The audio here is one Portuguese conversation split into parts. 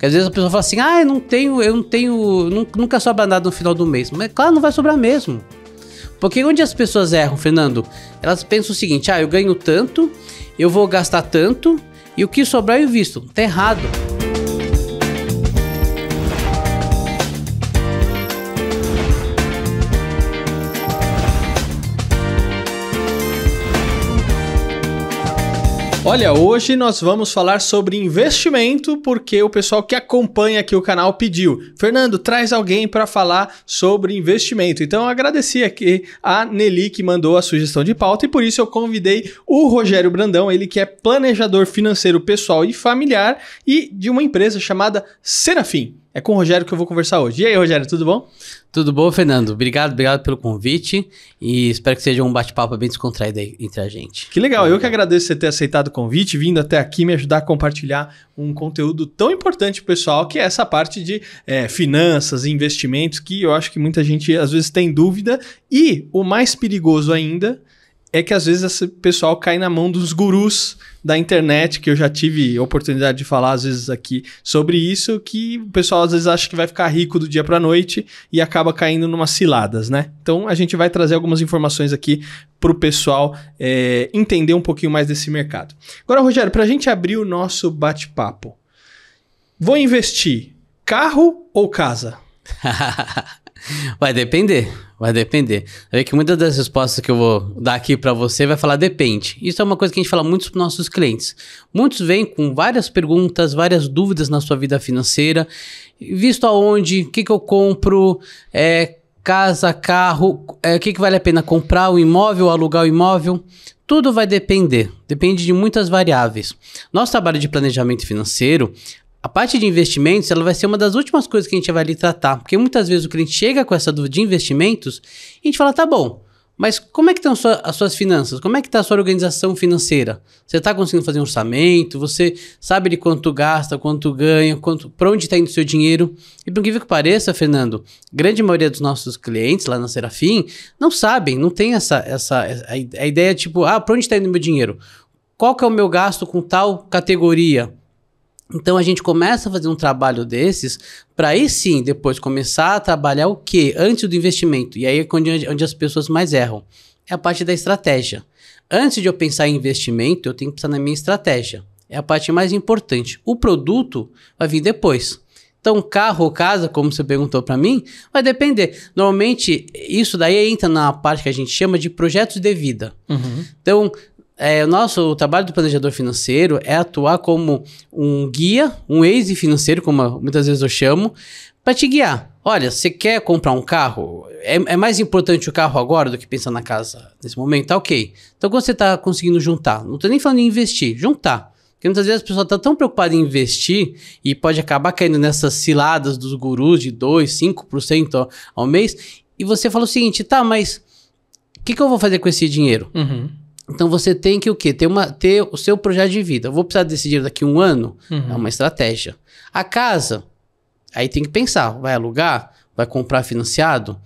Porque às vezes a pessoa fala assim, ah, eu não tenho, eu não tenho, nunca sobra nada no final do mês. Mas claro, não vai sobrar mesmo. Porque onde as pessoas erram, Fernando? Elas pensam o seguinte, ah, eu ganho tanto, eu vou gastar tanto, e o que sobrar eu invisto. Tá errado. Olha, hoje nós vamos falar sobre investimento porque o pessoal que acompanha aqui o canal pediu. Fernando, traz alguém para falar sobre investimento. Então eu agradeci aqui a Nelly que mandou a sugestão de pauta e por isso eu convidei o Rogério Brandão, ele que é planejador financeiro pessoal e familiar e de uma empresa chamada Serafim. É com o Rogério que eu vou conversar hoje. E aí, Rogério, tudo bom? Tudo bom, Fernando. Obrigado, obrigado pelo convite e espero que seja um bate-papo bem descontraído entre a gente. Que legal, eu que agradeço você ter aceitado o convite, vindo até aqui me ajudar a compartilhar um conteúdo tão importante, pessoal, que é essa parte de é, finanças e investimentos, que eu acho que muita gente às vezes tem dúvida. E o mais perigoso ainda é que às vezes esse pessoal cai na mão dos gurus da internet, que eu já tive oportunidade de falar às vezes aqui sobre isso, que o pessoal às vezes acha que vai ficar rico do dia para noite e acaba caindo numas ciladas, né? Então a gente vai trazer algumas informações aqui para o pessoal é, entender um pouquinho mais desse mercado. Agora, Rogério, para a gente abrir o nosso bate-papo, vou investir carro ou casa? vai depender. Vai depender. É que muitas das respostas que eu vou dar aqui para você vai falar depende. Isso é uma coisa que a gente fala muito para nossos clientes. Muitos vêm com várias perguntas, várias dúvidas na sua vida financeira. Visto aonde, o que, que eu compro, é, casa, carro, é, o que, que vale a pena comprar, o imóvel, alugar o imóvel. Tudo vai depender, depende de muitas variáveis. Nosso trabalho de planejamento financeiro a parte de investimentos ela vai ser uma das últimas coisas que a gente vai ali tratar, porque muitas vezes o cliente chega com essa dúvida de investimentos e a gente fala, tá bom, mas como é que estão as suas finanças? Como é que está a sua organização financeira? Você está conseguindo fazer um orçamento? Você sabe de quanto gasta, quanto ganha, quanto, para onde está indo o seu dinheiro? E por que que pareça, Fernando, grande maioria dos nossos clientes lá na Serafim não sabem, não tem essa, essa a, ideia tipo, ah, para onde está indo o meu dinheiro? Qual que é o meu gasto com tal categoria? Então a gente começa a fazer um trabalho desses para aí sim depois começar a trabalhar o que antes do investimento. E aí é onde, onde as pessoas mais erram. É a parte da estratégia. Antes de eu pensar em investimento, eu tenho que pensar na minha estratégia. É a parte mais importante. O produto vai vir depois. Então, carro ou casa, como você perguntou para mim, vai depender. Normalmente, isso daí entra na parte que a gente chama de projetos de vida. Uhum. Então, é, o nosso o trabalho do planejador financeiro é atuar como um guia, um ex financeiro, como muitas vezes eu chamo, para te guiar. Olha, você quer comprar um carro? É, é, mais importante o carro agora do que pensar na casa nesse momento? Tá ok. Então, quando você está conseguindo juntar, não estou nem falando em investir, juntar. Porque muitas vezes a pessoa está tão preocupada em investir e pode acabar caindo nessas ciladas dos gurus de 2, 5% ao mês. E você fala o seguinte, tá, mas o que, que eu vou fazer com esse dinheiro? Uhum. Então você tem que o quê? Ter, uma, ter o seu projeto de vida. Eu vou precisar decidir daqui a um ano? Uhum. É uma estratégia. A casa, aí tem que pensar. Vai alugar? Vai comprar financiado?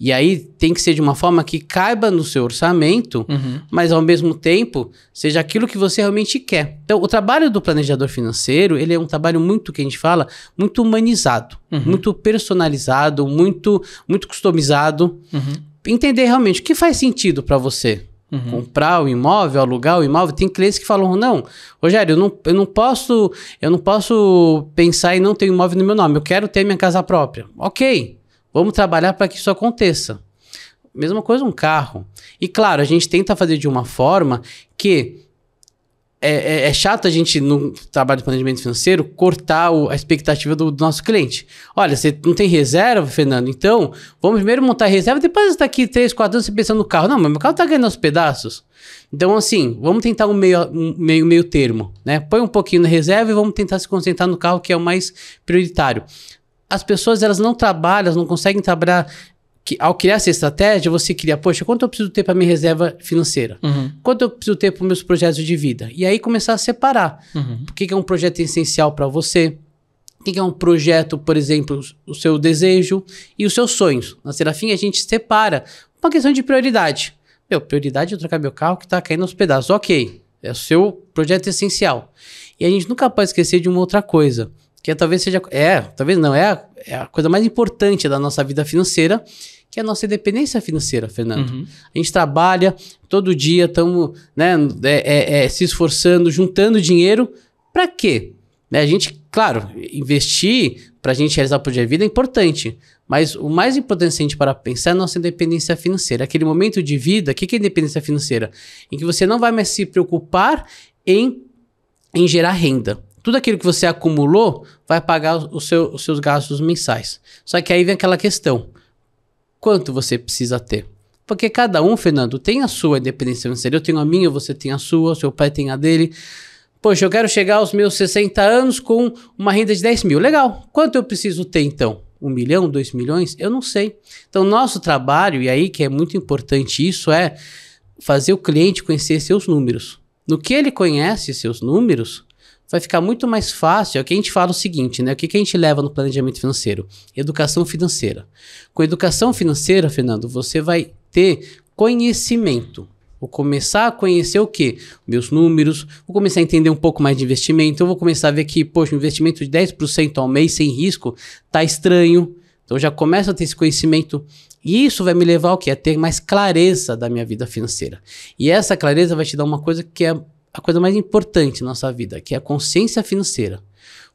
E aí tem que ser de uma forma que caiba no seu orçamento, uhum. mas ao mesmo tempo seja aquilo que você realmente quer. Então, o trabalho do planejador financeiro, ele é um trabalho muito que a gente fala, muito humanizado, uhum. muito personalizado, muito muito customizado. Uhum. Entender realmente o que faz sentido para você. Uhum. Comprar o imóvel, alugar o imóvel. Tem clientes que falam: não, Rogério, eu não, eu não posso, eu não posso pensar em não ter imóvel no meu nome, eu quero ter minha casa própria. Ok, vamos trabalhar para que isso aconteça. Mesma coisa um carro. E claro, a gente tenta fazer de uma forma que é, é, é, chato a gente, no trabalho de planejamento financeiro, cortar o, a expectativa do, do, nosso cliente. Olha, você não tem reserva, Fernando, então vamos primeiro montar reserva, depois está aqui 3, 4 anos você pensando no carro. Não, mas meu carro está ganhando aos pedaços. Então, assim, vamos tentar um meio, um meio, meio termo, né? Põe um pouquinho na reserva e vamos tentar se concentrar no carro que é o mais prioritário as pessoas elas não trabalham, elas não conseguem trabalhar que ao criar essa estratégia, você cria, poxa, quanto eu preciso ter para minha reserva financeira? Uhum. Quanto eu preciso ter para meus projetos de vida? E aí começar a separar. Uhum. O que, é um projeto essencial para você? O que, é um projeto, por exemplo, o seu desejo e os seus sonhos? Na Serafim, a gente separa uma questão de prioridade. Meu, prioridade é eu trocar meu carro que está caindo aos pedaços. Ok, é o seu projeto essencial. E a gente nunca pode esquecer de uma outra coisa, que é, talvez seja. É, talvez não, é é a coisa mais importante da nossa vida financeira, que é a nossa independência financeira, Fernando. Uhum. A gente trabalha todo dia, estamos né, é, é, é, se esforçando, juntando dinheiro. Para quê? Né, a gente, claro, investir para a gente realizar o projeto de vida é importante, mas o mais importante a gente para pensar é a nossa independência financeira. Aquele momento de vida, o que, que é independência financeira? Em que você não vai mais se preocupar em, em gerar renda tudo aquilo que você acumulou vai pagar o seu, os seus gastos mensais. Só que aí vem aquela questão: quanto você precisa ter. Porque cada um, Fernando, tem a sua independência financeira. Eu tenho a minha, você tem a sua, seu pai tem a dele. Poxa, eu quero chegar aos meus 60 anos com uma renda de 10 mil. Legal. Quanto eu preciso ter então? Um milhão, dois milhões? Eu não sei. Então, nosso trabalho, e aí que é muito importante isso, é fazer o cliente conhecer seus números. No que ele conhece seus números, vai ficar muito mais fácil. É o que a gente fala o seguinte, né? O que, que a gente leva no planejamento financeiro? Educação financeira. Com educação financeira, Fernando, você vai ter conhecimento. Vou começar a conhecer o que? Meus números, vou começar a entender um pouco mais de investimento, eu vou começar a ver que, poxa, um investimento de 10% ao mês sem risco tá estranho. Então já começo a ter esse conhecimento e isso vai me levar ao que? A ter mais clareza da minha vida financeira. E essa clareza vai te dar uma coisa que é a coisa mais importante na nossa vida, que é a consciência financeira.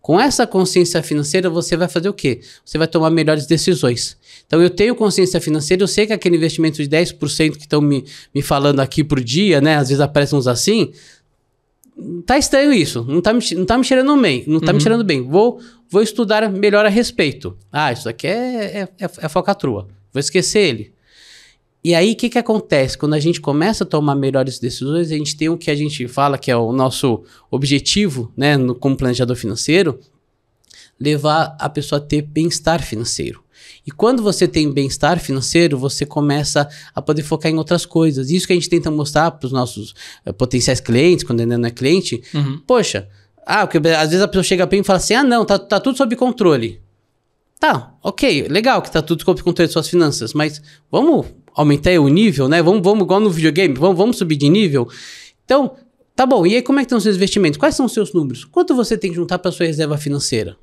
Com essa consciência financeira, você vai fazer o quê? Você vai tomar melhores decisões. Então, eu tenho consciência financeira, eu sei que aquele investimento de 10% que estão me, me falando aqui por dia, né? Às vezes aparecem uns assim. Tá estranho isso, não tá me, não tá me cheirando bem, não tá uhum. me cheirando bem. Vou, vou estudar melhor a respeito. Ah, isso daqui é, é, é, é Vou esquecer ele. E aí, o que, que acontece? Quando a gente começa a tomar melhores decisões, a gente tem o que a gente fala que é o nosso objetivo, né, no, como planejador financeiro, levar a pessoa a ter bem-estar financeiro. E quando você tem bem-estar financeiro, você começa a poder focar em outras coisas. Isso que a gente tenta mostrar para os nossos eh, potenciais clientes, quando ainda não é cliente. Uhum. Poxa, ah, porque às vezes a pessoa chega bem e fala assim: ah, não, tá, tá tudo sob controle. Tá, ok, legal que tá tudo sob controle das suas finanças, mas vamos aumentei o nível, né? Vamos, vamos igual no videogame, vamos, vamos subir de nível. Então, tá bom. E aí, como é que estão os seus investimentos? Quais são os seus números? Quanto você tem que juntar para sua reserva financeira?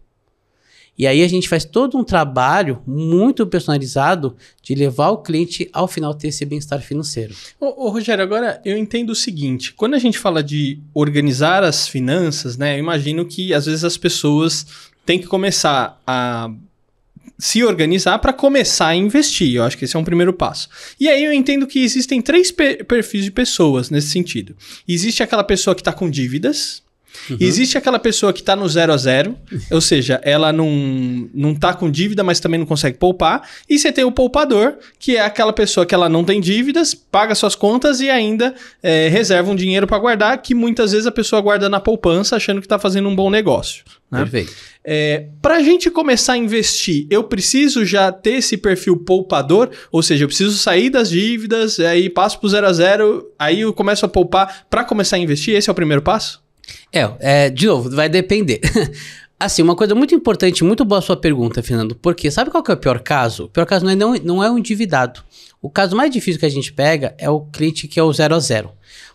E aí a gente faz todo um trabalho muito personalizado de levar o cliente ao final ter esse bem-estar financeiro. Ô, ô, Rogério, agora eu entendo o seguinte: quando a gente fala de organizar as finanças, né? Eu imagino que às vezes as pessoas têm que começar a se organizar para começar a investir. Eu acho que esse é um primeiro passo. E aí eu entendo que existem três perfis de pessoas nesse sentido. Existe aquela pessoa que está com dívidas. Uhum. Existe aquela pessoa que está no zero a zero, ou seja, ela não, não tá com dívida, mas também não consegue poupar. E você tem o poupador, que é aquela pessoa que ela não tem dívidas, paga suas contas e ainda é, reserva um dinheiro para guardar, que muitas vezes a pessoa guarda na poupança achando que está fazendo um bom negócio. Né? Perfeito. É, Para a gente começar a investir, eu preciso já ter esse perfil poupador, ou seja, eu preciso sair das dívidas, aí passo para o zero a zero, aí eu começo a poupar. Para começar a investir, esse é o primeiro passo? É, é de novo, vai depender. assim, uma coisa muito importante, muito boa a sua pergunta, Fernando, porque sabe qual que é o pior caso? O pior caso não é, não, não é o um endividado. O caso mais difícil que a gente pega é o cliente que é o zero a zero.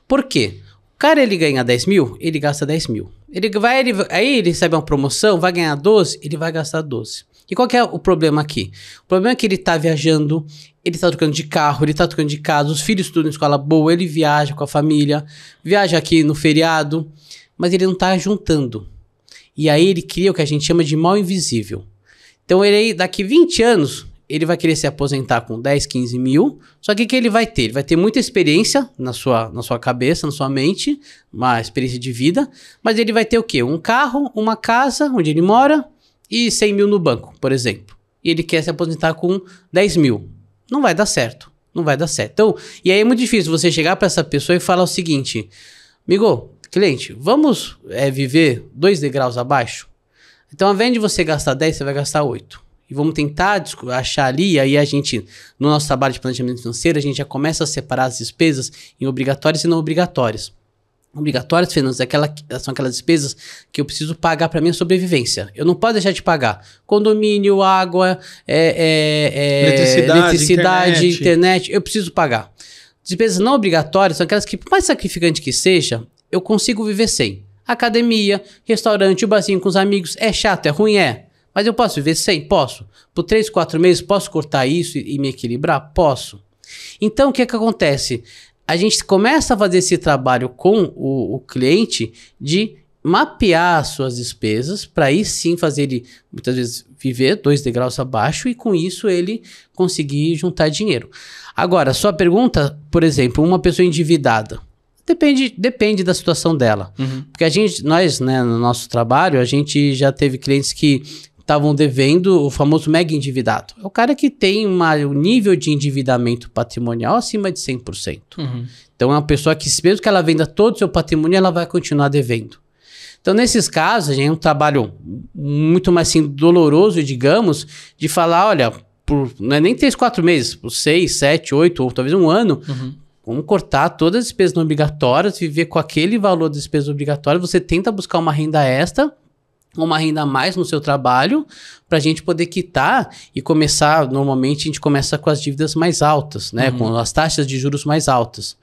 Por quê? O cara ele ganha 10 mil, ele gasta 10 mil. Ele vai, ele, aí ele recebe uma promoção, vai ganhar 12, ele vai gastar 12. E qual é o problema aqui? O problema é que ele tá viajando, ele tá trocando de carro, ele tá trocando de casa, os filhos estudam em escola boa, ele viaja com a família, viaja aqui no feriado, mas ele não tá juntando. E aí ele cria o que a gente chama de mal invisível. Então ele aí, daqui 20 anos, ele vai querer se aposentar com 10, 15 mil. Só que o que ele vai ter? Ele vai ter muita experiência na sua, na sua cabeça, na sua mente, uma experiência de vida. Mas ele vai ter o quê? Um carro, uma casa onde ele mora e 100 mil no banco, por exemplo. E ele quer se aposentar com 10 mil. Não vai dar certo. Não vai dar certo. Então, e aí é muito difícil você chegar para essa pessoa e falar o seguinte: amigo, cliente, vamos é, viver dois degraus abaixo? Então, ao invés de você gastar 10, você vai gastar 8. E vamos tentar achar ali, e aí a gente, no nosso trabalho de planejamento financeiro, a gente já começa a separar as despesas em obrigatórias e não obrigatórias. Obrigatórias Fernando, é aquela, são aquelas despesas que eu preciso pagar para minha sobrevivência. Eu não posso deixar de pagar. Condomínio, água, é, é, é, eletricidade, eletricidade internet. internet, eu preciso pagar. Despesas não obrigatórias são aquelas que, por mais sacrificante que seja, eu consigo viver sem. Academia, restaurante, o barzinho com os amigos, é chato, é ruim, é. Mas eu posso viver sem? Posso. Por três, quatro meses, posso cortar isso e, e me equilibrar? Posso. Então, o que, é que acontece? A gente começa a fazer esse trabalho com o, o cliente de mapear suas despesas para aí sim fazer ele muitas vezes viver dois degraus abaixo e com isso ele conseguir juntar dinheiro. Agora, sua pergunta, por exemplo, uma pessoa endividada. Depende, depende da situação dela. Uhum. Porque a gente, nós, né, no nosso trabalho, a gente já teve clientes que estavam devendo o famoso mega endividado. É o cara que tem uma, um nível de endividamento patrimonial acima de 100%. Uhum. Então é uma pessoa que, mesmo que ela venda todo o seu patrimônio, ela vai continuar devendo. Então, nesses casos, a gente é um trabalho muito mais assim, doloroso, digamos, de falar: olha, por, não é nem 3, 4 meses, por 6, 7, 8 ou talvez um ano, uhum. Vamos cortar todas as despesas obrigatórias, viver com aquele valor das despesas obrigatórias. Você tenta buscar uma renda extra uma renda a mais no seu trabalho para a gente poder quitar e começar. Normalmente a gente começa com as dívidas mais altas, né? Uhum. Com as taxas de juros mais altas.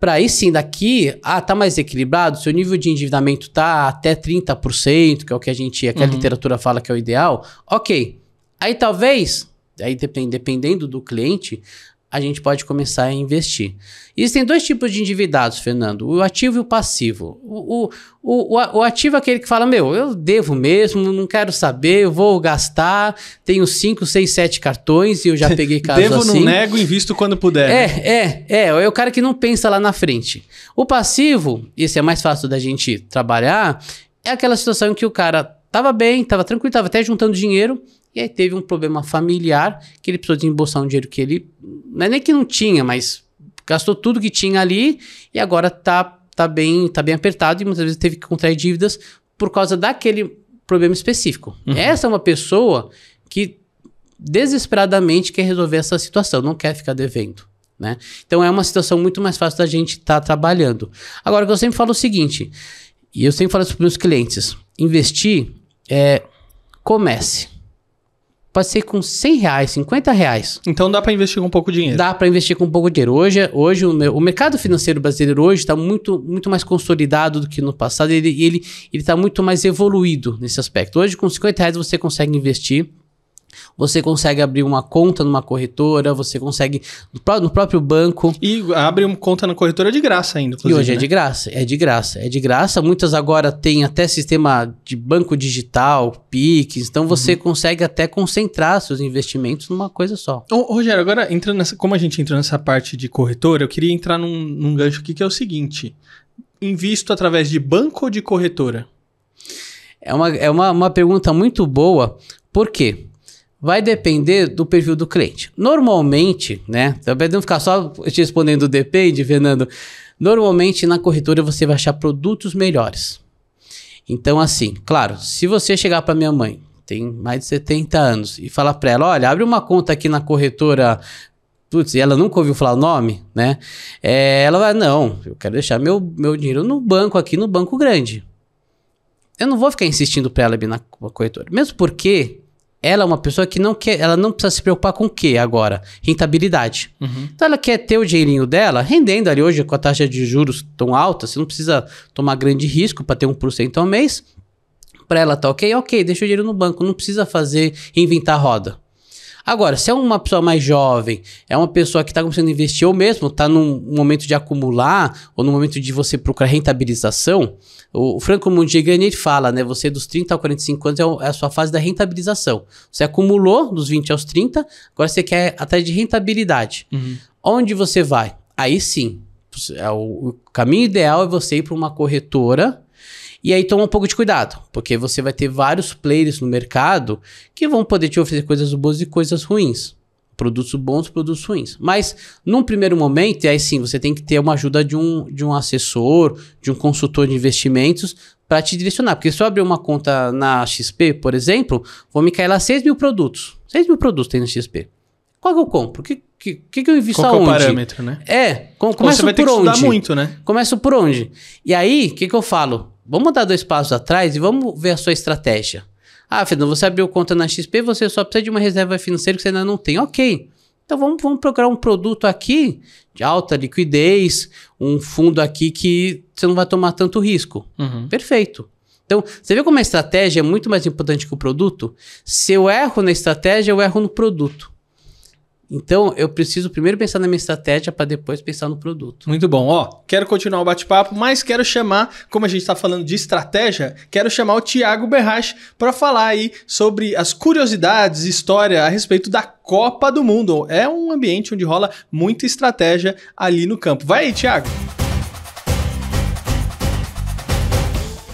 Para aí sim, daqui, ah, tá mais equilibrado, seu nível de endividamento tá até 30%, que é o que a gente, aquela uhum. literatura fala que é o ideal. OK. Aí talvez, aí dependendo do cliente, a gente pode começar a investir. Existem dois tipos de endividados, Fernando: o ativo e o passivo. O, o, o, o ativo é aquele que fala: meu, eu devo mesmo, não quero saber, eu vou gastar, tenho 5, 6, 7 cartões e eu já peguei casos devo, assim. Devo, não assim. nego, invisto quando puder. Né? É, é, é, é o cara que não pensa lá na frente. O passivo, esse é mais fácil da gente trabalhar, é aquela situação em que o cara tava bem, tava tranquilo, tava até juntando dinheiro, e aí teve um problema familiar que ele precisou desembolsar um dinheiro que ele. Não é nem que não tinha, mas gastou tudo que tinha ali e agora tá, tá, bem, tá bem apertado e muitas vezes teve que contrair dívidas por causa daquele problema específico. Uhum. Essa é uma pessoa que desesperadamente quer resolver essa situação, não quer ficar devendo. Né? Então é uma situação muito mais fácil da gente estar tá trabalhando. Agora, que eu sempre falo é o seguinte, e eu sempre falo isso para meus clientes: investir é comece pode ser com 100 reais, 50 reais. Então dá para investir com um pouco de dinheiro. Dá para investir com um pouco de dinheiro. Hoje, hoje o, meu, o mercado financeiro brasileiro hoje está muito, muito mais consolidado do que no passado. Ele está ele, ele tá muito mais evoluído nesse aspecto. Hoje, com 50 reais, você consegue investir você consegue abrir uma conta numa corretora, você consegue no, próprio banco. E abre uma conta na corretora de graça ainda. E hoje né? é de né? graça, é de graça, é de graça. Muitas agora têm até sistema de banco digital, PIX, então você uhum. consegue até concentrar seus investimentos numa coisa só. Ô, Rogério, agora entrando nessa, como a gente entrou nessa parte de corretora, eu queria entrar num, num gancho aqui que é o seguinte: invisto através de banco ou de corretora? É uma, é uma, uma pergunta muito boa, por quê? Vai depender do perfil do cliente. Normalmente, né? Também não ficar só te respondendo depende, Fernando. Normalmente na corretora você vai achar produtos melhores. Então, assim, claro, se você chegar para minha mãe, tem mais de 70 anos, e falar para ela: olha, abre uma conta aqui na corretora. Putz, e ela nunca ouviu falar o nome, né? É, ela vai: não, eu quero deixar meu, meu dinheiro no banco aqui, no banco grande. Eu não vou ficar insistindo para ela abrir na corretora. Mesmo porque ela é uma pessoa que não quer, ela não precisa se preocupar com o que agora? Rentabilidade. Uhum. Então ela quer ter o dinheirinho dela rendendo ali hoje com a taxa de juros tão alta, você não precisa tomar grande risco para ter 1% ao mês. Para ela tá ok, ok, deixa o dinheiro no banco, não precisa fazer inventar roda. Agora, se é uma pessoa mais jovem, é uma pessoa que está começando a investir ou mesmo está num momento de acumular ou no momento de você procurar rentabilização, o Franco Mundigani ele fala, né? Você dos 30 aos 45 anos é, é a sua fase da rentabilização. Você acumulou dos 20 aos 30, agora você quer atrás de rentabilidade. Uhum. Onde você vai? Aí sim, é o caminho ideal é você ir para uma corretora. E aí toma um pouco de cuidado, porque você vai ter vários players no mercado que vão poder te oferecer coisas boas e coisas ruins produtos bons, produtos ruins. Mas, num primeiro momento, e aí sim, você tem que ter uma ajuda de um, de um assessor, de um consultor de investimentos, para te direcionar. Porque se eu abrir uma conta na XP, por exemplo, vou me cair lá 6 mil produtos. 6 mil produtos tem na XP. Qual que eu compro? Que, que, que, que eu invisto Qual aonde? Qual é o parâmetro, né? É, com, tipo, começo você vai ter por que onde? muito, né? Começo por onde? E aí, o que, que eu falo? Vamos dar dois passos atrás e vamos ver a sua estratégia. Ah, Fernando, você abriu conta na XP, você só precisa de uma reserva financeira que você ainda não tem. Ok. Então vamos, vamos procurar um produto aqui de alta liquidez, um fundo aqui que você não vai tomar tanto risco. Uhum. Perfeito. Então, você vê como a estratégia é muito mais importante que o produto? Se eu erro na estratégia, eu erro no produto. Então, eu preciso primeiro pensar na minha estratégia para depois pensar no produto. Muito bom. Ó, quero continuar o bate-papo, mas quero chamar, como a gente está falando de estratégia, quero chamar o Tiago Berrache para falar aí sobre as curiosidades, história a respeito da Copa do Mundo. É um ambiente onde rola muita estratégia ali no campo. Vai aí, Tiago!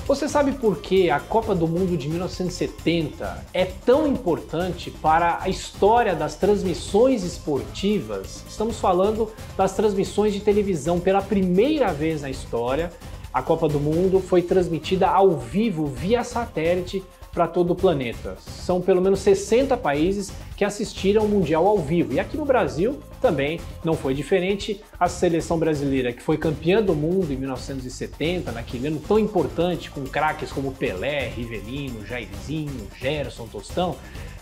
Você sabe por que a Copa do Mundo de 1970 é tão importante para a história das transmissões esportivas? Estamos falando das transmissões de televisão pela primeira vez na história. A Copa do Mundo foi transmitida ao vivo via satélite para todo o planeta. São pelo menos 60 países que assistiram o Mundial ao vivo. E aqui no Brasil, também não foi diferente. A seleção brasileira, que foi campeã do mundo em 1970, naquele ano tão importante, com craques como Pelé, Rivelino, Jairzinho, Gerson, Tostão,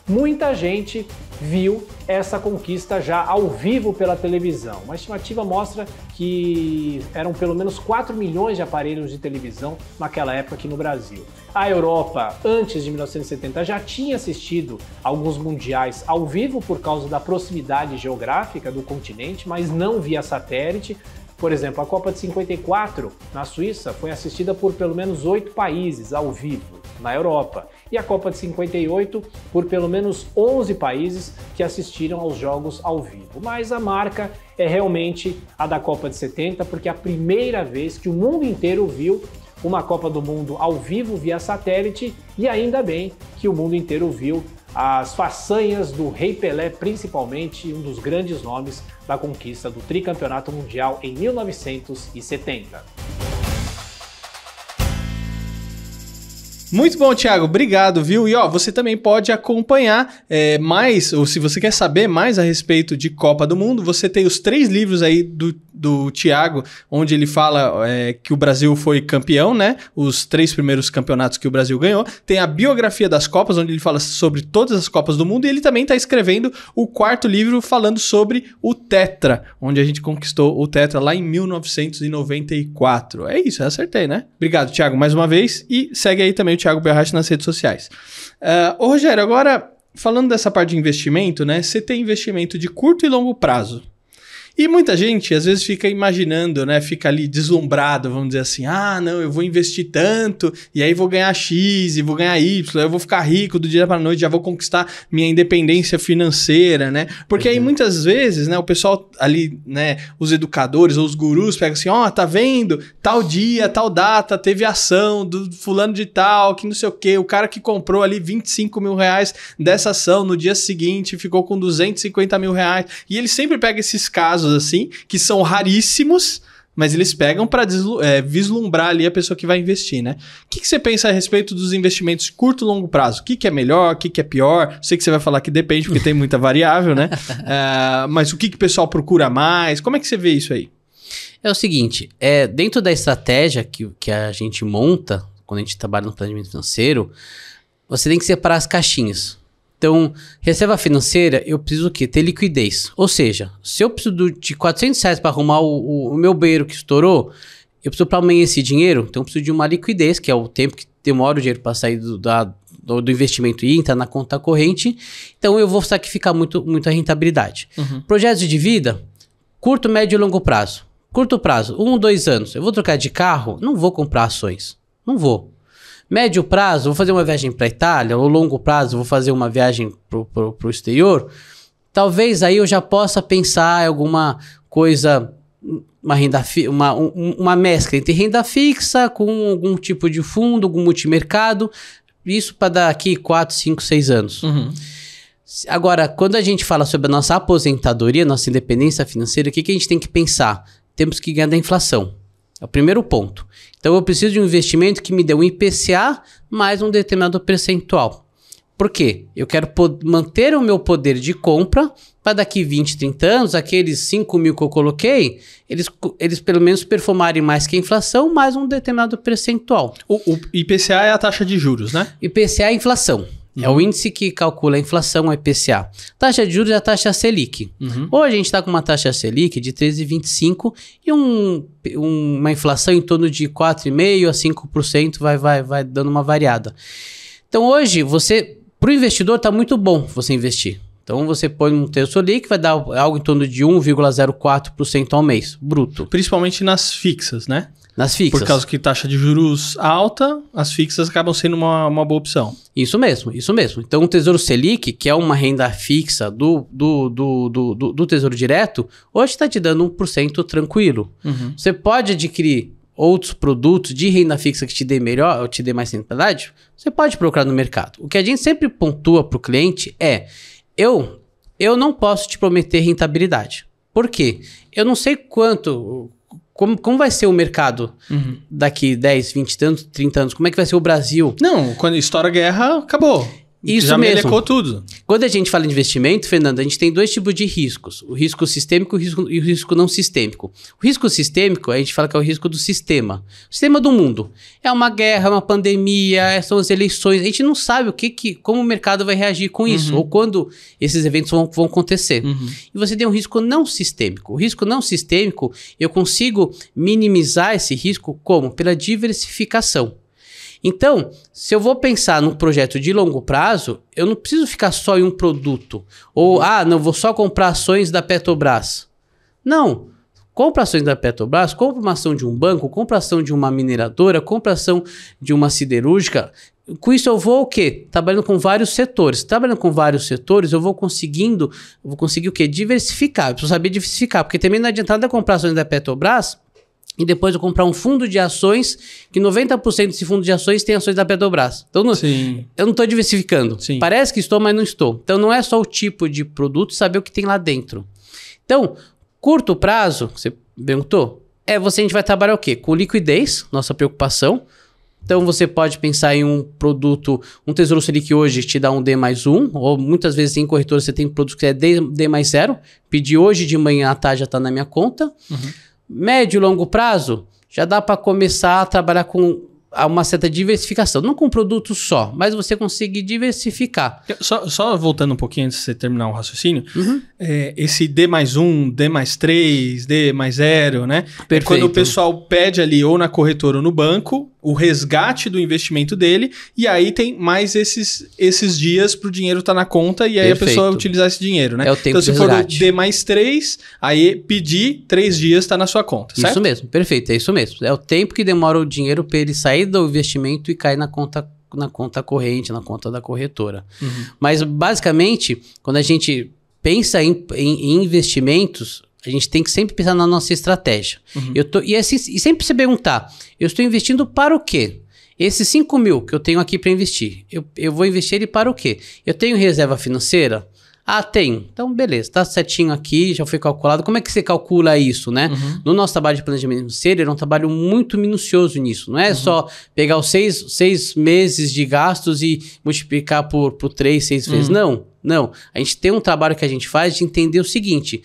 Muita gente viu essa conquista já ao vivo pela televisão. Uma estimativa mostra que eram pelo menos 4 milhões de aparelhos de televisão naquela época aqui no Brasil. A Europa, antes de 1970, já tinha assistido alguns mundiais ao vivo por causa da proximidade geográfica do continente, mas não via satélite. Por exemplo, a Copa de 54 na Suíça foi assistida por pelo menos oito países ao vivo na Europa e a Copa de 58 por pelo menos 11 países que assistiram aos jogos ao vivo. Mas a marca é realmente a da Copa de 70, porque é a primeira vez que o mundo inteiro viu uma Copa do Mundo ao vivo via satélite e ainda bem que o mundo inteiro viu as façanhas do Rei Pelé, principalmente um dos grandes nomes da conquista do tricampeonato mundial em 1970. Muito bom, Thiago. Obrigado, viu? E ó, você também pode acompanhar é, mais, ou se você quer saber mais a respeito de Copa do Mundo, você tem os três livros aí do, do Thiago, onde ele fala é, que o Brasil foi campeão, né? Os três primeiros campeonatos que o Brasil ganhou. Tem a biografia das Copas, onde ele fala sobre todas as Copas do Mundo, e ele também está escrevendo o quarto livro falando sobre o Tetra, onde a gente conquistou o Tetra lá em 1994. É isso, eu acertei, né? Obrigado, Thiago, mais uma vez, e segue aí também o Thiago Berrache nas redes sociais. Uh, ô Rogério, agora falando dessa parte de investimento, né? Você tem investimento de curto e longo prazo. E muita gente às vezes fica imaginando, né? Fica ali deslumbrado, vamos dizer assim: ah, não, eu vou investir tanto e aí vou ganhar X e vou ganhar Y, eu vou ficar rico do dia para noite, já vou conquistar minha independência financeira, né? Porque uhum. aí muitas vezes, né, o pessoal ali, né, os educadores ou os gurus pegam assim: ó, oh, tá vendo? Tal dia, tal data, teve ação do fulano de tal, que não sei o quê, o cara que comprou ali 25 mil reais dessa ação no dia seguinte ficou com 250 mil reais. E ele sempre pega esses casos casos assim, que são raríssimos, mas eles pegam para é, vislumbrar ali a pessoa que vai investir, né? O que, que você pensa a respeito dos investimentos curto e longo prazo? O que, que é melhor? O que, que é pior? Sei que você vai falar que depende, porque tem muita variável, né? Uh, mas o que, que o pessoal procura mais? Como é que você vê isso aí? É o seguinte, é, dentro da estratégia que, que a gente monta, quando a gente trabalha no planejamento financeiro, você tem que separar as caixinhas. Então, reserva financeira, eu preciso o quê? Ter liquidez. Ou seja, se eu preciso de 400 reais para arrumar o, o, o, meu beiro que estourou, eu preciso para amanhã esse dinheiro, então eu preciso de uma liquidez, que é o tempo que demora o dinheiro para sair do, da, do, do, investimento e entrar na conta corrente. Então, eu vou sacrificar muito, muito a rentabilidade. Uhum. Projetos de vida, curto, médio e longo prazo. Curto prazo, um, dois anos. Eu vou trocar de carro? Não vou comprar ações. Não vou. Médio prazo, vou fazer uma viagem para Itália, ou longo prazo, vou fazer uma viagem para o exterior. Talvez aí eu já possa pensar em alguma coisa, uma renda uma, um, uma mescla entre renda fixa com algum tipo de fundo, algum multimercado. Isso para daqui 4, 5, 6 anos. Uhum. Agora, quando a gente fala sobre a nossa aposentadoria, nossa independência financeira, o que, que a gente tem que pensar? Temos que ganhar da inflação. É o primeiro ponto. Então eu preciso de um investimento que me dê um IPCA mais um determinado percentual. Por quê? Eu quero manter o meu poder de compra para daqui 20, 30 anos, aqueles 5 mil que eu coloquei, eles, eles pelo menos performarem mais que a inflação, mais um determinado percentual. O, o IPCA é a taxa de juros, né? IPCA é a inflação. É o índice que calcula a inflação, o IPCA. Taxa de juros é a taxa Selic. Uhum. Hoje a gente está com uma taxa Selic de 13,25 e um, um, uma inflação em torno de 4,5% a 5%, vai, vai, vai dando uma variada. Então hoje, você, para o investidor, está muito bom você investir. Então você põe um terço ali que vai dar algo em torno de 1,04% ao mês, bruto. Principalmente nas fixas, né? Nas fixas. Por causa que taxa de juros alta, as fixas acabam sendo uma, uma boa opção. Isso mesmo, isso mesmo. Então o Tesouro Selic, que é uma renda fixa do, do, do, do, do, do Tesouro Direto, hoje está te dando 1% tranquilo. Uhum. Você pode adquirir outros produtos de renda fixa que te dê melhor, ou te dê mais rentabilidade, você pode procurar no mercado. O que a gente sempre pontua para o cliente é: eu, eu não posso te prometer rentabilidade. Por quê? Eu não sei quanto, como, como vai ser o mercado uhum. daqui 10, 20 anos, 30 anos? Como é que vai ser o Brasil? Não, quando estoura a guerra, acabou. Isso já mesmo. melecou tudo. Quando a gente fala em investimento, Fernando, a gente tem dois tipos de riscos: o risco sistêmico e o risco não sistêmico. O risco sistêmico, a gente fala que é o risco do sistema. O sistema do mundo. É uma guerra, é uma pandemia, é, são as eleições. A gente não sabe o que, que como o mercado vai reagir com isso, uhum. ou quando esses eventos vão, vão acontecer. Uhum. E você tem um risco não sistêmico. O risco não sistêmico, eu consigo minimizar esse risco como? Pela diversificação. Então, se eu vou pensar num projeto de longo prazo, eu não preciso ficar só em um produto. Ou, uhum. ah, não, vou só comprar ações da Petrobras. Não. Compra ações da Petrobras, compra uma ação de um banco, compra ação de uma mineradora, compra ação de uma siderúrgica. Com isso eu vou o quê? Trabalhando com vários setores. Trabalhando com vários setores, eu vou conseguindo, vou conseguir o quê? Diversificar. Eu preciso saber diversificar, porque também não adianta nada comprar ações da Petrobras e depois eu comprar um fundo de ações, que 90% desse fundo de ações tem ações da Petrobras. Então, não, eu não estou diversificando. Sim. Parece que estou, mas não estou. Então, não é só o tipo de produto, saber o que tem lá dentro. Então, curto prazo, você perguntou, é você, a gente vai trabalhar o quê? Com liquidez, nossa preocupação. Então, você pode pensar em um produto, um Tesouro Selic hoje te dá um D mais um, ou muitas vezes em corretora você tem produtos que é D, D mais zero, pedi hoje de manhã à tarde já está na minha conta. Uhum médio e longo prazo, já dá para começar a trabalhar com uma certa diversificação. Não com produto só, mas você conseguir diversificar. Só, só voltando um pouquinho antes de você terminar o raciocínio, uhum. é, esse D mais um, D mais três, D mais zero, né? Perfeito. É quando o pessoal pede ali ou na corretora ou no banco o resgate do investimento dele, e aí tem mais esses, esses dias para o dinheiro estar tá na conta e aí Perfeito. a pessoa utilizar esse dinheiro, né? É o tempo então, se for resgate. D mais três, aí pedir três dias está na sua conta, Isso mesmo, perfeito, é isso mesmo. É o tempo que demora o dinheiro para ele sair do investimento e cai na conta na conta corrente, na conta da corretora. Uhum. Mas basicamente, quando a gente pensa em, em, em, investimentos, a gente tem que sempre pensar na nossa estratégia. Uhum. Eu tô, e, é assim, e sempre se perguntar: eu estou investindo para o quê? Esses 5 mil que eu tenho aqui para investir, eu, eu vou investir ele para o quê? Eu tenho reserva financeira? Ah, tem. Então, beleza, tá certinho aqui, já foi calculado. Como é que você calcula isso, né? Uhum. No nosso trabalho de planejamento financeiro, ele é um trabalho muito minucioso nisso. Não é uhum. só pegar os seis, seis meses de gastos e multiplicar por, por três, seis vezes. Uhum. Não, não. A gente tem um trabalho que a gente faz de entender o seguinte: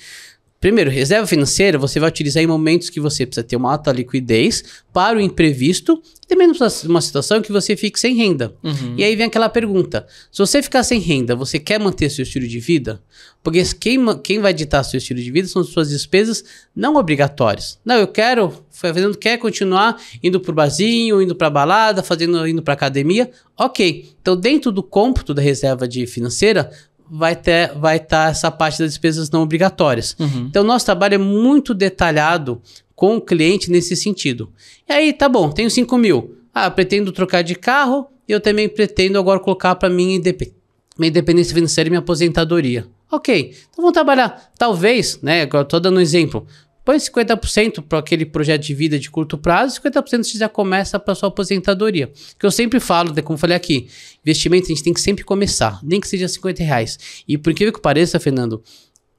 Primeiro, reserva financeira você vai utilizar em momentos que você precisa ter uma alta liquidez para o imprevisto, também numa situação que você fique sem renda. Uhum. E aí vem aquela pergunta: se você ficar sem renda, você quer manter seu estilo de vida? Porque quem, quem vai ditar seu estilo de vida são suas despesas não obrigatórias. Não, eu quero, fazendo, quer continuar indo pro barzinho, indo pra balada, fazendo, indo pra academia. Ok. Então, dentro do cômputo da reserva de financeira, vai ter vai estar tá essa parte das despesas não obrigatórias. Uhum. Então, nosso trabalho é muito detalhado com o cliente nesse sentido. E aí, tá bom, tenho 5 mil. Ah, pretendo trocar de carro e eu também pretendo agora colocar para minha, indep minha independência financeira e minha aposentadoria. Ok, então vamos trabalhar. Talvez, né? Agora estou dando um exemplo põe 50% para aquele projeto de vida de curto prazo e 50% você já começa para sua aposentadoria. Que eu sempre falo, né, como falei aqui, investimento a gente tem que sempre começar, nem que seja 50 reais. E por incrível que pareça, Fernando,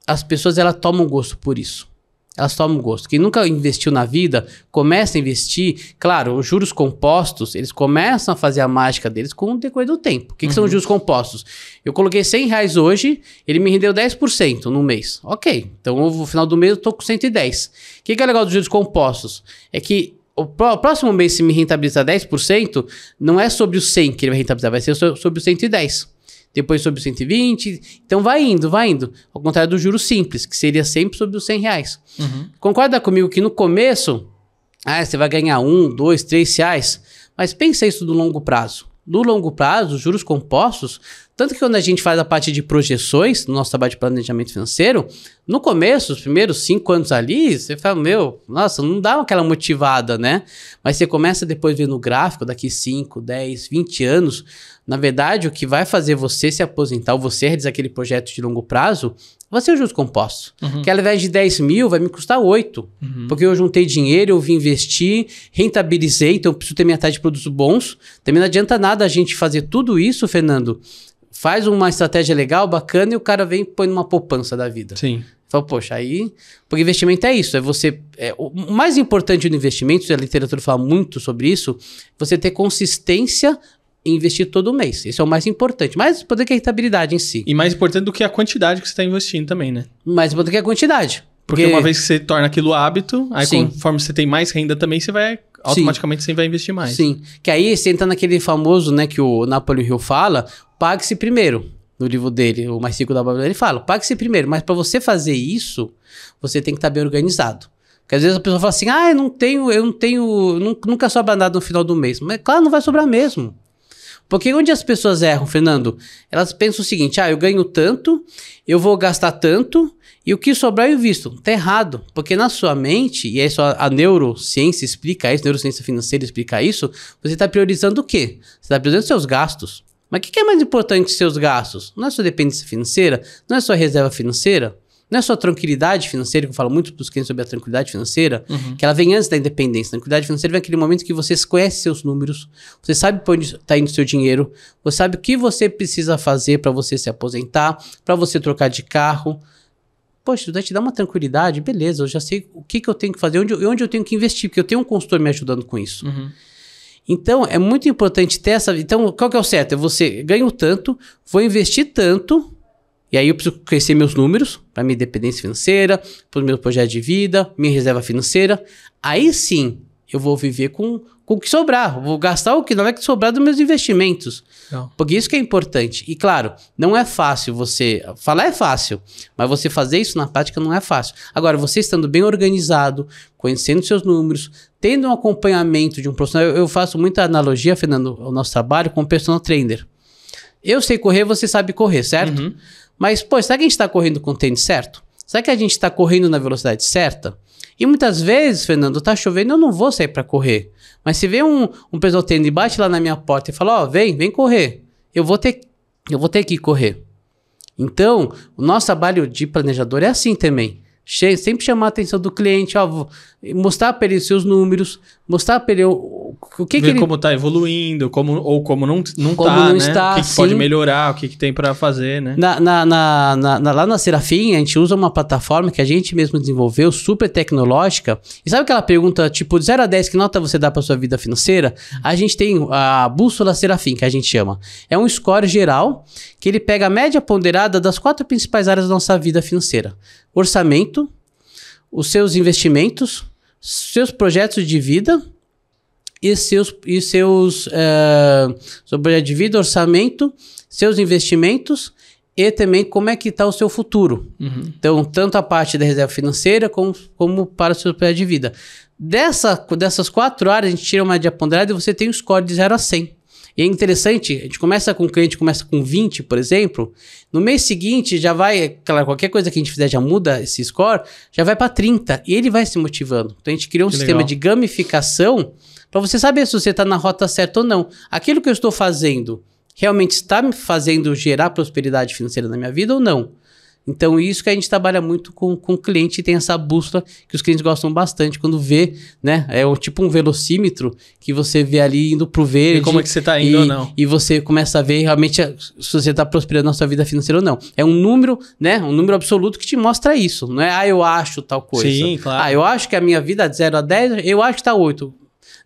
as pessoas elas tomam gosto por isso elas tomam gosto. Quem nunca investiu na vida, começa a investir. Claro, os juros compostos, eles começam a fazer a mágica deles com o decorrer do tempo. O que, uhum. que são os uhum. juros compostos? Eu coloquei 100 reais hoje, ele me rendeu 10% no mês. Ok, então no final do mês eu estou com 110. O que, que é legal dos juros compostos? É que o próximo mês, se me rentabilizar 10%, não é sobre o 100 que ele vai rentabilizar, vai ser sobre o 110 depois sobre 120. Então vai indo, vai indo. Ao contrário do juro simples, que seria sempre sobre os 100 reais. Uhum. Concorda comigo que no começo, ah, você vai ganhar um, dois, três reais. Mas pensa isso do longo prazo. No longo prazo, os juros compostos, tanto que quando a gente faz a parte de projeções, no nosso trabalho de planejamento financeiro, no começo, os primeiros cinco anos ali, você fala, meu, nossa, não dá aquela motivada, né? Mas você começa depois a ver no gráfico, daqui 5, 10, 20 anos, na verdade, o que vai fazer você se aposentar ou você realizar aquele projeto de longo prazo vai ser o juros compostos. Uhum. Que ao invés de 10 mil, vai me custar 8. Uhum. Porque eu juntei dinheiro, eu vim investir, rentabilizei, então eu preciso ter metade de produtos bons. Também não adianta nada a gente fazer tudo isso, Fernando. Faz uma estratégia legal, bacana, e o cara vem e põe numa poupança da vida. Sim. Fala, poxa, aí. Porque investimento é isso, é você. É, o mais importante do investimento, é a literatura fala muito sobre isso, você ter consistência investir todo mês. Isso é o mais importante. Mais importante que a rentabilidade em si. E mais importante do que a quantidade que você está investindo também, né? Mais importante que a quantidade. Porque, porque uma vez que você torna aquilo hábito, aí Sim. conforme você tem mais renda também, você vai automaticamente Sim. você vai investir mais. Sim. Que aí você entra naquele famoso, né, que o Napoleon Hill fala, pague-se primeiro. No livro dele, o Mais Rico da Babilônia, ele fala, pague-se primeiro, mas para você fazer isso, você tem que estar tá bem organizado. Porque às vezes a pessoa fala assim: "Ah, eu não tenho, eu não tenho, nunca sobra nada no final do mês". Mas claro, não vai sobrar mesmo. Porque onde as pessoas erram, Fernando? Elas pensam o seguinte: ah, eu ganho tanto, eu vou gastar tanto, e o que sobrar eu visto. Tá errado. Porque na sua mente, e aí só a neurociência explica isso, neurociência financeira explica isso, você está priorizando o quê? Você está priorizando seus gastos. Mas o que, que é mais importante que seus gastos? Não é sua dependência financeira? Não é sua reserva financeira? Não é só tranquilidade financeira, que eu falo muito para os clientes sobre a tranquilidade financeira, uhum. que ela vem antes da independência. A tranquilidade financeira vem aquele momento que você conhece seus números, você sabe para onde está indo seu dinheiro, você sabe o que você precisa fazer para você se aposentar, para você trocar de carro. Poxa, isso te dá uma tranquilidade, beleza, eu já sei o que, que eu tenho que fazer, onde, onde eu tenho que investir, porque eu tenho um consultor me ajudando com isso. Uhum. Então, é muito importante ter essa. Então, qual que é o certo? É você ganho tanto, vou investir tanto e aí eu preciso crescer meus números, para minha independência financeira, para o meu projeto de vida, minha reserva financeira. Aí sim, eu vou viver com, com o que sobrar. Vou gastar o que não é que sobrar dos meus investimentos. Não. Porque isso que é importante. E claro, não é fácil você. Falar é fácil, mas você fazer isso na prática não é fácil. Agora, você estando bem organizado, conhecendo seus números, tendo um acompanhamento de um profissional. Eu, eu faço muita analogia, Fernando, o nosso trabalho, com o personal trainer. Eu sei correr, você sabe correr, certo? Uhum. Mas, pô, será que a gente está correndo com o tênis certo? Será que a gente está correndo na velocidade certa? E muitas vezes, Fernando, tá chovendo, eu não vou sair para correr. Mas se vem um, um pessoal tênis bate lá na minha porta e fala, ó, oh, vem, vem correr. Eu vou ter, eu vou ter que correr. Então, o nosso trabalho de planejador é assim também. Che sempre chamar a atenção do cliente, ó, mostrar para ele seus números, mostrar para ele o, o que, Ver que ele... como tá evoluindo, como, ou como não, não como tá, não né? o que, que pode melhorar, o que, que tem para fazer, né? Na, na, na, na, lá na Serafim, a gente usa uma plataforma que a gente mesmo desenvolveu, super tecnológica. E sabe aquela pergunta, tipo, de 0 a 10, que nota você dá para sua vida financeira? A gente tem a bússola Serafim, que a gente chama. É um score geral que ele pega a média ponderada das quatro principais áreas da nossa vida financeira. Orçamento, os seus investimentos, seus projetos de vida e seus, e seus é, seu projeto de vida, orçamento, seus investimentos e também como é que está o seu futuro. Uhum. Então, tanto a parte da reserva financeira como, como para o seu projeto de vida. Dessa, dessas quatro áreas, a gente tira uma média ponderada e você tem um score de 0 a 100. E é interessante, a gente começa com o cliente, começa com 20, por exemplo, no mês seguinte já vai, claro, qualquer coisa que a gente fizer já muda esse score, já vai para 30 e ele vai se motivando. Então a gente criou um que sistema legal. de gamificação para você saber se você está na rota certa ou não. Aquilo que eu estou fazendo realmente está me fazendo gerar prosperidade financeira na minha vida ou não? Então, isso que a gente trabalha muito com, com cliente tem essa bússola que os clientes gostam bastante quando vê, né? É um, tipo um velocímetro que você vê ali indo pro verde. E como é que você tá indo e, ou não. E você começa a ver realmente se você tá prosperando na sua vida financeira ou não. É um número, né? Um número absoluto que te mostra isso. Não é, ah, eu acho tal coisa. Sim, claro. Ah, eu acho que a minha vida de 0 a 10, eu acho que tá 8.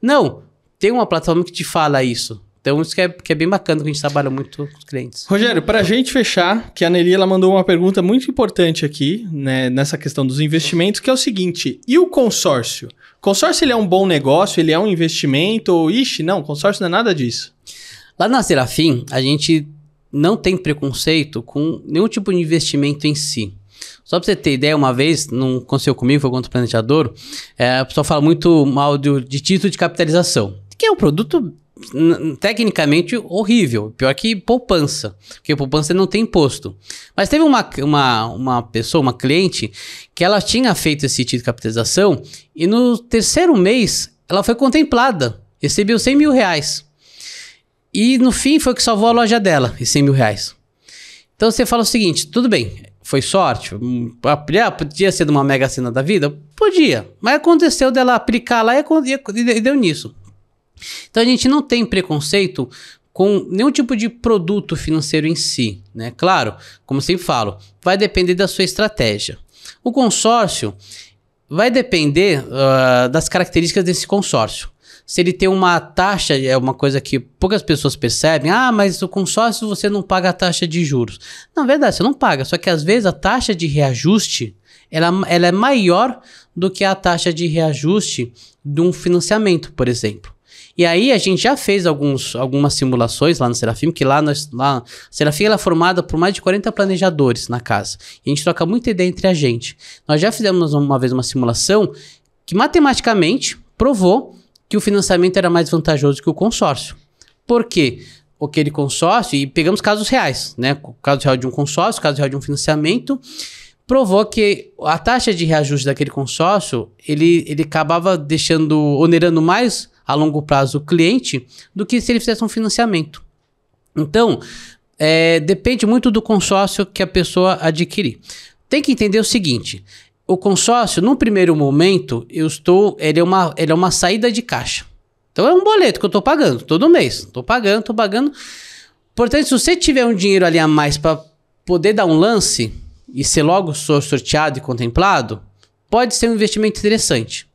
Não, tem uma plataforma que te fala isso. Então, isso que é, que é bem bacana, que a gente trabalha muito com os clientes. Rogério, para a gente fechar, que a Nelly ela mandou uma pergunta muito importante aqui, né, nessa questão dos investimentos, que é o seguinte: e o consórcio? Consórcio ele é um bom negócio, ele é um investimento? Ou, ixi, não, consórcio não é nada disso. Lá na Serafim, a gente não tem preconceito com nenhum tipo de investimento em si. Só para você ter ideia, uma vez, não aconteceu comigo, foi contra o planejador, é, a pessoa fala muito mal de, de título de capitalização, que é um produto tecnicamente horrível. Pior que poupança, porque poupança não tem imposto. Mas teve uma, uma, uma pessoa, uma cliente, que ela tinha feito esse título de capitalização e no terceiro mês ela foi contemplada, recebeu 100 mil reais. E no fim foi o que salvou a loja dela, esses 100 mil reais. Então você fala o seguinte: tudo bem, foi sorte? Hum, podia ser de uma mega cena da vida? Podia. Mas aconteceu dela aplicar lá e deu nisso. Então a gente não tem preconceito com nenhum tipo de produto financeiro em si, né? Claro, como sempre falo, vai depender da sua estratégia. O consórcio vai depender uh, das características desse consórcio. Se ele tem uma taxa, é uma coisa que poucas pessoas percebem. Ah, mas o consórcio você não paga a taxa de juros. Na é verdade, você não paga, só que às vezes a taxa de reajuste ela, ela é maior do que a taxa de reajuste de um financiamento, por exemplo. E aí a gente já fez alguns, algumas simulações lá no Serafim, que lá, nós, lá a Serafim ela é formada por mais de 40 planejadores na casa. E a gente troca muita ideia entre a gente. Nós já fizemos uma vez uma simulação que matematicamente provou que o financiamento era mais vantajoso que o consórcio. Por quê? Aquele consórcio, e pegamos casos reais, né? caso real de um consórcio, caso real de um financiamento provou que a taxa de reajuste daquele consórcio ele, ele acabava deixando onerando mais a longo prazo o cliente do que se ele fizesse um financiamento. Então, é, depende muito do consórcio que a pessoa adquirir. Tem que entender o seguinte: o consórcio, no primeiro momento, eu estou, ele é uma, ele é uma saída de caixa. Então é um boleto que eu estou pagando todo mês. Estou pagando, estou pagando. Portanto, se você tiver um dinheiro ali a mais para poder dar um lance e ser logo sorteado e contemplado, pode ser um investimento interessante.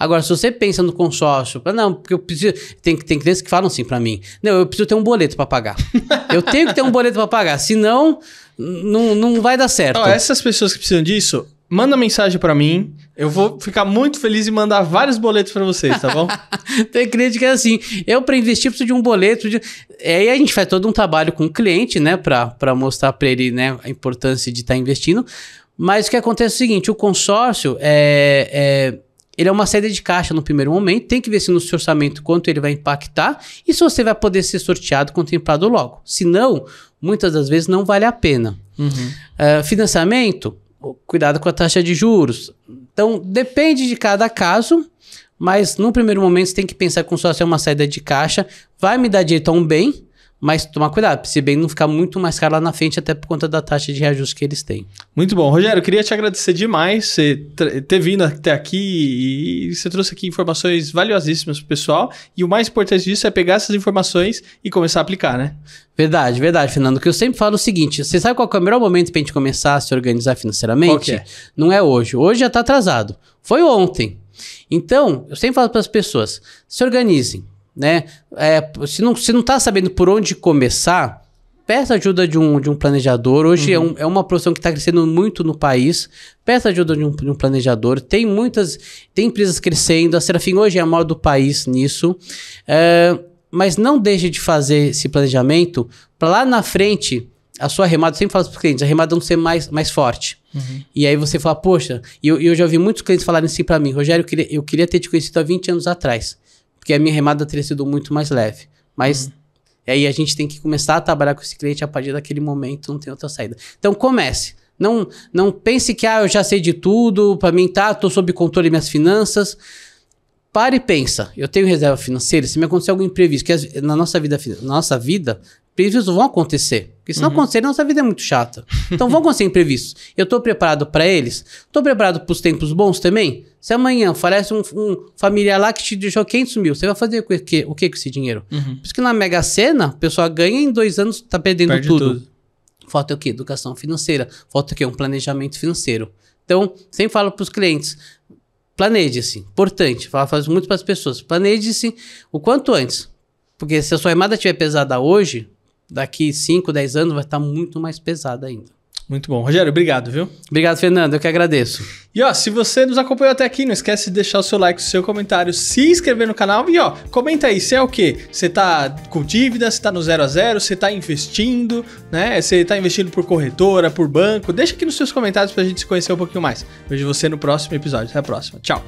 Agora, se você pensa no consórcio, não, porque eu preciso. Tem, tem clientes que falam assim para mim: não, eu preciso ter um boleto para pagar. eu tenho que ter um boleto para pagar, senão não, não vai dar certo. essas pessoas que precisam disso, manda mensagem para mim. Eu vou ficar muito feliz em mandar vários boletos para vocês, tá bom? Tem cliente que é assim, eu para investir preciso de um boleto. De... Aí a gente faz todo um trabalho com o cliente, né, para mostrar para ele né, a importância de estar tá investindo. Mas o que acontece é o seguinte: o consórcio é, é ele é uma saída de caixa no primeiro momento, tem que ver se no seu orçamento quanto ele vai impactar e se você vai poder ser sorteado, contemplado logo. Se não, muitas das vezes não vale a pena. Uhum. Uh, financiamento, cuidado com a taxa de juros. Então, depende de cada caso, mas no primeiro momento você tem que pensar com o consórcio é uma saída de caixa, vai me dar direito a um bem, mas tomar cuidado, se bem não ficar muito mais caro lá na frente, até por conta da taxa de reajuste que eles têm. Muito bom. Rogério, queria te agradecer demais por ter vindo até aqui e você trouxe aqui informações valiosíssimas para o pessoal. E o mais importante disso é pegar essas informações e começar a aplicar, né? Verdade, verdade, Fernando. Que eu sempre falo o seguinte: você sabe qual é o melhor momento para a gente começar a se organizar financeiramente? É? Não é hoje. Hoje já está atrasado. Foi ontem. Então, eu sempre falo para as pessoas: se organizem né? É, se não se não tá sabendo por onde começar, peça ajuda de um, de um planejador. Hoje é uhum. é, um, é uma profissão que está crescendo muito no país. Peça ajuda de um, de um, planejador. Tem muitas, tem empresas crescendo. A Serafim hoje é a maior do país nisso. É, mas não deixe de fazer esse planejamento para lá na frente a sua remada, eu sempre falo para os clientes, a remada não ser mais, mais forte. Uhum. E aí você fala, poxa, e eu, eu já ouvi muitos clientes falarem assim para mim, Rogério, eu queria, eu queria ter te conhecido há 20 anos atrás porque a minha remada teria sido muito mais leve. Mas uhum. aí a gente tem que começar a trabalhar com esse cliente a partir daquele momento, não tem outra saída. Então comece. Não, não pense que ah, eu já sei de tudo, para mim tá, tô sob controle minhas finanças. Para e pensa. Eu tenho reserva financeira. Se me acontecer algum imprevisto, que na nossa vida, na nossa vida, Previsos vão acontecer. Porque se não uhum. acontecer, nossa vida é muito chata. Então vão acontecer imprevistos. Eu estou preparado para eles? Estou preparado para os tempos bons também? Se amanhã falece um, um, familiar lá que te deixou 500 mil, você vai fazer o que, o que com esse dinheiro? Uhum. Por isso que na Mega Sena, a pessoa ganha em dois anos, está perdendo Perde tudo. tudo. Falta o quê? Educação financeira. Falta o quê? Um planejamento financeiro. Então, sempre falo para os clientes, planeje-se. Importante, falo muito para as pessoas, planeje-se o quanto antes. Porque se a sua armada estiver pesada hoje, daqui 5, 10 anos vai estar tá muito mais pesada ainda. Muito bom. Rogério, obrigado, viu? Obrigado, Fernando. Eu que agradeço. E ó, se você nos acompanhou até aqui, não esquece de deixar o seu like, o seu comentário, se inscrever no canal e ó, comenta aí, se é o quê? Você tá com dívida, você tá no zero a zero, você tá investindo, né? Você tá investindo por corretora, por banco? Deixa aqui nos seus comentários pra gente se conhecer um pouquinho mais. Vejo você no próximo episódio. Até a próxima. Tchau.